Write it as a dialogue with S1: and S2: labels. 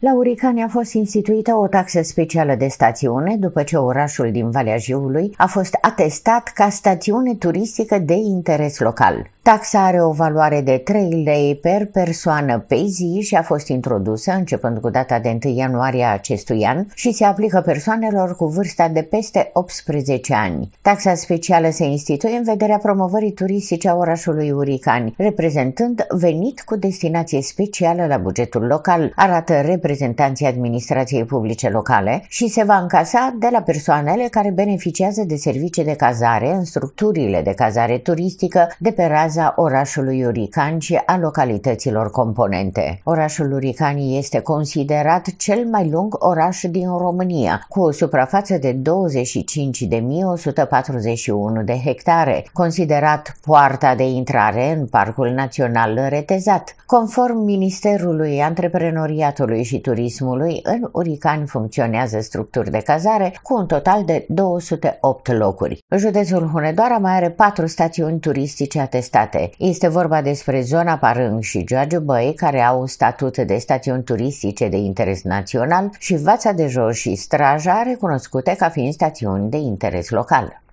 S1: La Urican a fost instituită o taxă specială de stațiune după ce orașul din Valea Jiului a fost atestat ca stațiune turistică de interes local. Taxa are o valoare de 3 lei per persoană pe zi și a fost introdusă începând cu data de 1 ianuarie a acestui an și se aplică persoanelor cu vârsta de peste 18 ani. Taxa specială se instituie în vederea promovării turistice a orașului Uricani, reprezentând venit cu destinație specială la bugetul local, arată reprezentarea reprezentanții administrației publice locale și se va încasa de la persoanele care beneficiază de servicii de cazare în structurile de cazare turistică de pe raza orașului Urican și a localităților componente. Orașul Urican este considerat cel mai lung oraș din România, cu o suprafață de 25.141 de hectare, considerat poarta de intrare în Parcul Național Retezat. Conform Ministerului Antreprenoriatului și și turismului, în Urican funcționează structuri de cazare cu un total de 208 locuri. Județul Hunedoara mai are patru stațiuni turistice atestate. Este vorba despre zona Parâng și George Băi, care au statut de stațiuni turistice de interes național și Vața de Jos și Straja recunoscute ca fiind stațiuni de interes local.